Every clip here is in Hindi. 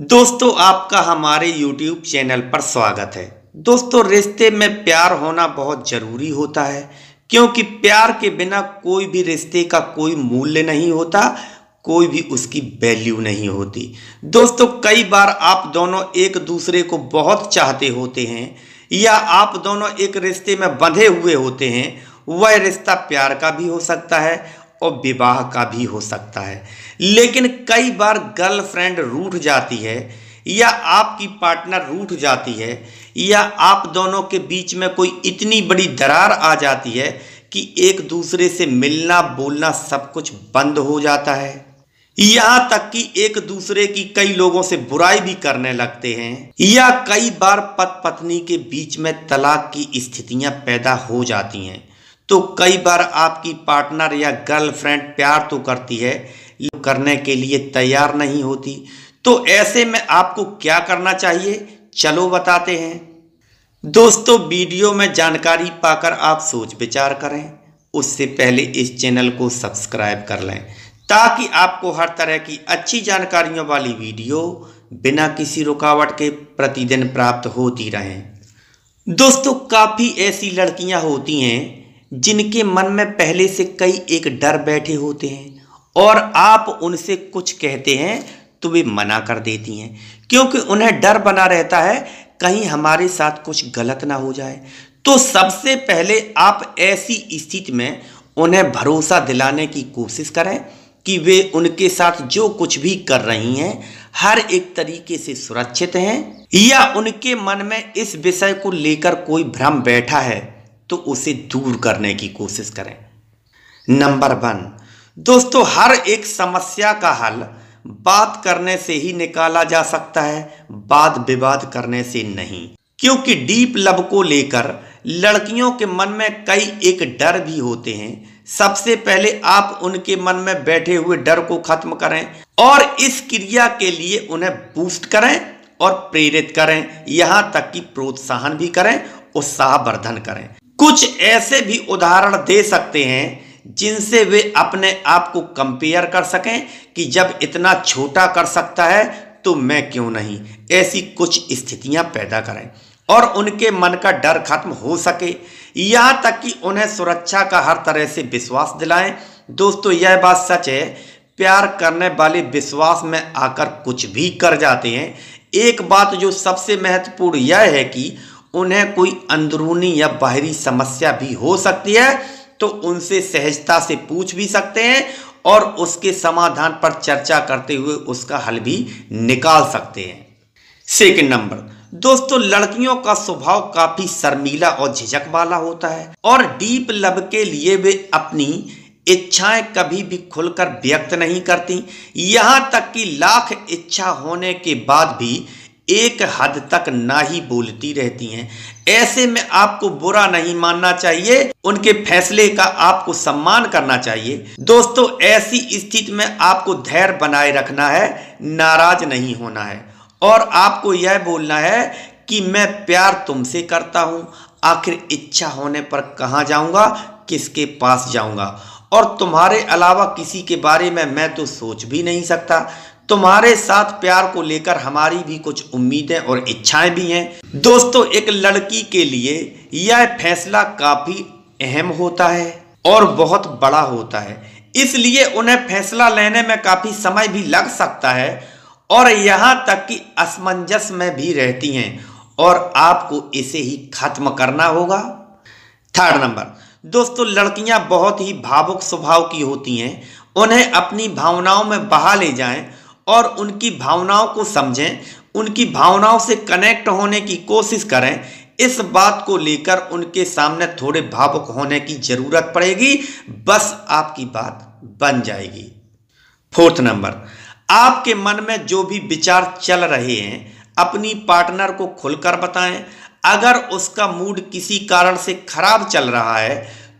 दोस्तों आपका हमारे YouTube चैनल पर स्वागत है दोस्तों रिश्ते में प्यार होना बहुत ज़रूरी होता है क्योंकि प्यार के बिना कोई भी रिश्ते का कोई मूल्य नहीं होता कोई भी उसकी वैल्यू नहीं होती दोस्तों कई बार आप दोनों एक दूसरे को बहुत चाहते होते हैं या आप दोनों एक रिश्ते में बंधे हुए होते हैं वह रिश्ता प्यार का भी हो सकता है और विवाह का भी हो सकता है लेकिन कई बार गर्लफ्रेंड रूठ जाती है या आपकी पार्टनर रूठ जाती है या आप दोनों के बीच में कोई इतनी बड़ी दरार आ जाती है कि एक दूसरे से मिलना बोलना सब कुछ बंद हो जाता है यहाँ तक कि एक दूसरे की कई लोगों से बुराई भी करने लगते हैं या कई बार पत पत्नी के बीच में तलाक की स्थितियां पैदा हो जाती हैं तो कई बार आपकी पार्टनर या गर्लफ्रेंड प्यार तो करती है करने के लिए तैयार नहीं होती तो ऐसे में आपको क्या करना चाहिए चलो बताते हैं दोस्तों वीडियो में जानकारी पाकर आप सोच विचार करें उससे पहले इस चैनल को सब्सक्राइब कर लें ताकि आपको हर तरह की अच्छी जानकारियों वाली वीडियो बिना किसी रुकावट के प्रतिदिन प्राप्त होती रहें दोस्तों काफ़ी ऐसी लड़कियां होती हैं जिनके मन में पहले से कई एक डर बैठे होते हैं और आप उनसे कुछ कहते हैं तो वे मना कर देती हैं क्योंकि उन्हें डर बना रहता है कहीं हमारे साथ कुछ गलत ना हो जाए तो सबसे पहले आप ऐसी स्थिति में उन्हें भरोसा दिलाने की कोशिश करें कि वे उनके साथ जो कुछ भी कर रही हैं हर एक तरीके से सुरक्षित हैं या उनके मन में इस विषय को लेकर कोई भ्रम बैठा है तो उसे दूर करने की कोशिश करें नंबर वन दोस्तों हर एक समस्या का हल बात करने से ही निकाला जा सकता है वाद विवाद करने से नहीं क्योंकि डीप लव को लेकर लड़कियों के मन में कई एक डर भी होते हैं सबसे पहले आप उनके मन में बैठे हुए डर को खत्म करें और इस क्रिया के लिए उन्हें बूस्ट करें और प्रेरित करें यहां तक कि प्रोत्साहन भी करें उत्साहवर्धन करें कुछ ऐसे भी उदाहरण दे सकते हैं जिनसे वे अपने आप को कंपेयर कर सकें कि जब इतना छोटा कर सकता है तो मैं क्यों नहीं ऐसी कुछ स्थितियां पैदा करें और उनके मन का डर खत्म हो सके यहाँ तक कि उन्हें सुरक्षा का हर तरह से विश्वास दिलाएं दोस्तों यह बात सच है प्यार करने वाले विश्वास में आकर कुछ भी कर जाते हैं एक बात जो सबसे महत्वपूर्ण यह है कि उन्हें कोई अंदरूनी या बाहरी समस्या भी हो सकती है तो उनसे सहजता से पूछ भी सकते हैं और उसके समाधान पर चर्चा करते हुए उसका हल भी निकाल सकते हैं सेकंड नंबर दोस्तों लड़कियों का स्वभाव काफी शर्मीला और झिझक वाला होता है और डीप लव के लिए वे अपनी इच्छाएं कभी भी खुलकर व्यक्त नहीं करती यहां तक कि लाख इच्छा होने के बाद भी एक हद तक ना ही बोलती रहती हैं ऐसे में आपको बुरा नहीं मानना चाहिए उनके फैसले का आपको सम्मान करना चाहिए दोस्तों ऐसी स्थिति में आपको धैर्य बनाए रखना है नाराज नहीं होना है और आपको यह बोलना है कि मैं प्यार तुमसे करता हूँ आखिर इच्छा होने पर कहाँ जाऊँगा किसके पास जाऊँगा और तुम्हारे अलावा किसी के बारे में मैं तो सोच भी नहीं सकता तुम्हारे साथ प्यार को लेकर हमारी भी कुछ उम्मीदें और इच्छाएं भी हैं दोस्तों एक लड़की के लिए यह फैसला काफी अहम होता है और बहुत बड़ा होता है इसलिए उन्हें फैसला लेने में काफी समय भी लग सकता है और यहाँ तक कि असमंजस में भी रहती हैं और आपको इसे ही खत्म करना होगा थर्ड नंबर दोस्तों लड़कियां बहुत ही भावुक स्वभाव की होती हैं उन्हें अपनी भावनाओं में बहा ले जाएं और उनकी भावनाओं को समझें उनकी भावनाओं से कनेक्ट होने की कोशिश करें इस बात को लेकर उनके सामने थोड़े भावुक होने की जरूरत पड़ेगी बस आपकी बात बन जाएगी फोर्थ नंबर आपके मन में जो भी विचार चल रहे हैं अपनी पार्टनर को खुलकर बताएं अगर उसका मूड किसी कारण से खराब चल रहा है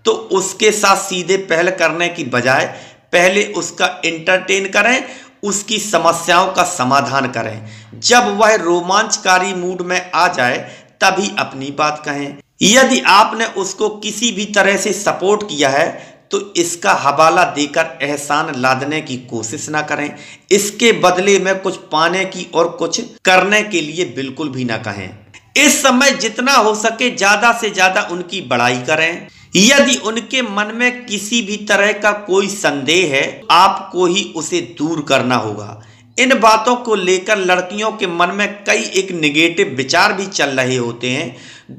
तो उसके साथ सीधे पहल करने की बजाय पहले उसका एंटरटेन करें उसकी समस्याओं का समाधान करें जब वह रोमांचकारी मूड में आ जाए तभी अपनी बात कहें यदि आपने उसको किसी भी तरह से सपोर्ट किया है तो इसका हवाला देकर एहसान लादने की कोशिश ना करें इसके बदले में कुछ पाने की और कुछ करने के लिए बिल्कुल भी ना कहें इस समय जितना हो सके ज्यादा से ज्यादा उनकी बड़ाई करें यदि उनके मन में किसी भी तरह का कोई संदेह है आपको ही उसे दूर करना होगा इन बातों को लेकर लड़कियों के मन में कई एक निगेटिव विचार भी चल रहे होते हैं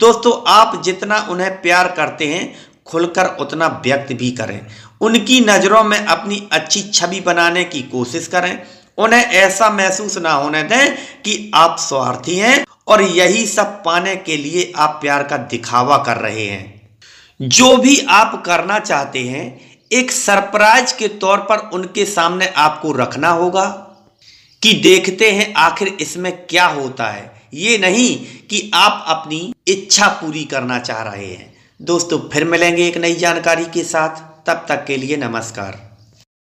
दोस्तों आप जितना उन्हें प्यार करते हैं खुलकर उतना व्यक्त भी करें उनकी नज़रों में अपनी अच्छी छवि बनाने की कोशिश करें उन्हें ऐसा महसूस ना होने दें कि आप स्वार्थी हैं और यही सब पाने के लिए आप प्यार का दिखावा कर रहे हैं जो भी आप करना चाहते हैं एक सरप्राइज के तौर पर उनके सामने आपको रखना होगा कि देखते हैं आखिर इसमें क्या होता है ये नहीं कि आप अपनी इच्छा पूरी करना चाह रहे हैं दोस्तों फिर मिलेंगे एक नई जानकारी के साथ तब तक के लिए नमस्कार